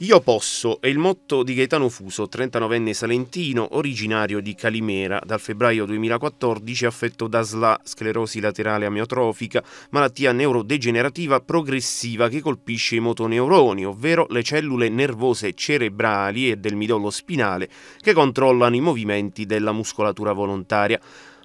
Io posso è il motto di Gaetano Fuso, 39enne salentino, originario di Calimera, dal febbraio 2014 affetto da SLA, sclerosi laterale amiotrofica, malattia neurodegenerativa progressiva che colpisce i motoneuroni, ovvero le cellule nervose cerebrali e del midollo spinale che controllano i movimenti della muscolatura volontaria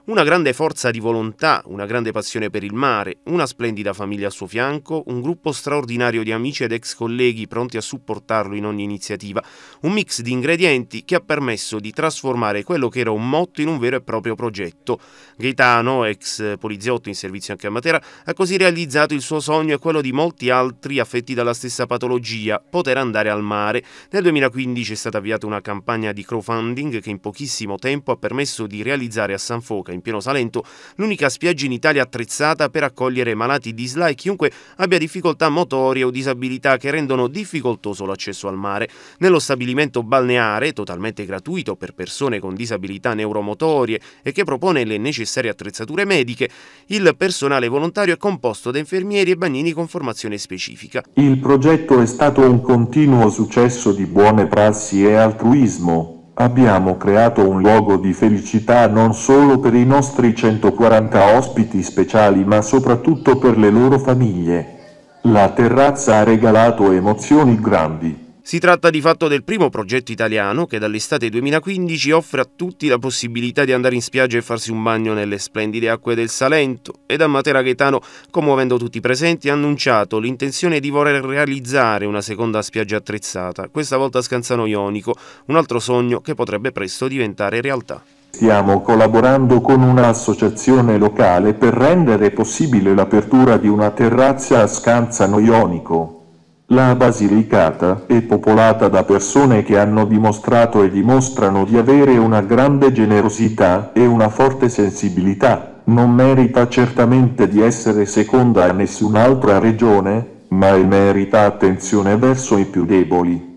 una grande forza di volontà, una grande passione per il mare, una splendida famiglia al suo fianco, un gruppo straordinario di amici ed ex colleghi pronti a supportarlo in ogni iniziativa, un mix di ingredienti che ha permesso di trasformare quello che era un motto in un vero e proprio progetto. Gaetano, ex poliziotto in servizio anche a Matera, ha così realizzato il suo sogno e quello di molti altri affetti dalla stessa patologia, poter andare al mare. Nel 2015 è stata avviata una campagna di crowdfunding che in pochissimo tempo ha permesso di realizzare a San Foca Rocca, in pieno Salento, l'unica spiaggia in Italia attrezzata per accogliere malati di SLA e chiunque abbia difficoltà motorie o disabilità che rendono difficoltoso l'accesso al mare. Nello stabilimento balneare, totalmente gratuito per persone con disabilità neuromotorie e che propone le necessarie attrezzature mediche, il personale volontario è composto da infermieri e bagnini con formazione specifica. Il progetto è stato un continuo successo di buone prassi e altruismo Abbiamo creato un luogo di felicità non solo per i nostri 140 ospiti speciali ma soprattutto per le loro famiglie. La terrazza ha regalato emozioni grandi. Si tratta di fatto del primo progetto italiano che dall'estate 2015 offre a tutti la possibilità di andare in spiaggia e farsi un bagno nelle splendide acque del Salento ed a Matera Gaetano, commuovendo tutti i presenti, ha annunciato l'intenzione di voler realizzare una seconda spiaggia attrezzata, questa volta a Scanzano Ionico, un altro sogno che potrebbe presto diventare realtà. Stiamo collaborando con un'associazione locale per rendere possibile l'apertura di una terrazza a Scanzano Ionico, la Basilicata è popolata da persone che hanno dimostrato e dimostrano di avere una grande generosità e una forte sensibilità. Non merita certamente di essere seconda a nessun'altra regione, ma merita attenzione verso i più deboli.